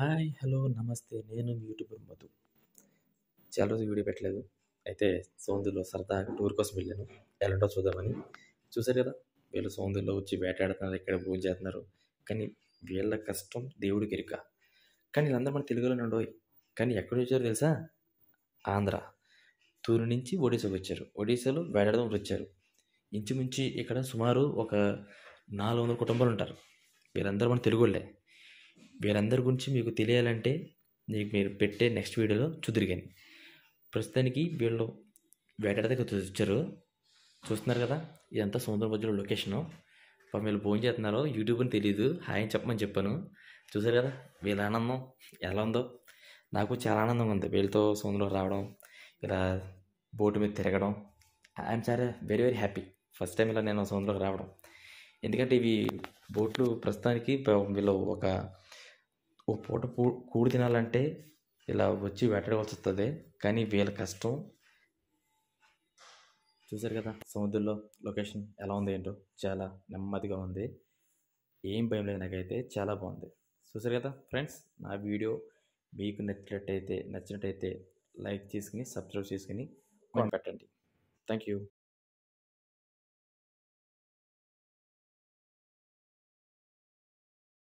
hi hello నమస్తే నేను YouTuber Madhu చాలా రోజు వీడియో పెట్టలేదు అయితే సౌందులో సరదాగా టూర్ కోసం వెళ్ళాను ఎలాంటో చూద్దామని చూసారు కదా వీళ్ళు సౌందులో వచ్చి వేటాడుతున్నారు ఇక్కడ పూజ చేస్తున్నారు కానీ వీళ్ళ కష్టం దేవుడికి ఎరుక కానీ వీళ్ళందరూ మన తెలుగులోనే ఉండవు కానీ ఎక్కడ వచ్చారు తెలుసా ఆంధ్ర తూరు నుంచి ఒడిశాకు వచ్చారు ఒడిశాలో వేటాడడం వచ్చారు ఇంచుమించి ఇక్కడ సుమారు ఒక నాలుగు వందల కుటుంబాలు ఉంటారు వీళ్ళందరూ మన తెలుగు వాళ్ళే వీరందరి గురించి మీకు తెలియాలంటే మీకు మీరు పెట్టే నెక్స్ట్ వీడియోలో చూదురు కానీ ప్రస్తుతానికి వీళ్ళు వేటాడదగ్గర వచ్చారు చూస్తున్నారు కదా ఇదంతా సముద్ర మధ్యలో లొకేషను వీళ్ళు భోజనం చేస్తున్నారో యూట్యూబ్ అని తెలియదు హాయ్ అని చెప్పమని చెప్పాను చూసారు కదా వీళ్ళ ఆనందం ఎలా ఉందో నాకు చాలా ఆనందంగా ఉంది వీళ్ళతో సముద్రంలో రావడం ఇలా బోటు మీద తిరగడం ఐఎమ్ చాలా very very happy first time ఇలా నేను సముద్రంలోకి రావడం ఎందుకంటే ఇవి బోట్లు ప్రస్తుతానికి వీళ్ళు ఒక ఒక పూట కూ కూడి తినాలంటే ఇలా వచ్చి వేటాడవలసి వస్తుంది కానీ వీళ్ళ కష్టం చూసారు కదా సముద్రంలో లొకేషన్ ఎలా ఉంది ఏంటో చాలా నెమ్మదిగా ఉంది ఏం భయం లేదు నాకైతే చాలా బాగుంది చూసారు కదా ఫ్రెండ్స్ నా వీడియో మీకు నచ్చినట్టయితే నచ్చినట్టయితే లైక్ చేసుకుని సబ్స్క్రైబ్ చేసుకుని కొనపెట్టండి పెట్టండి థ్యాంక్ యూ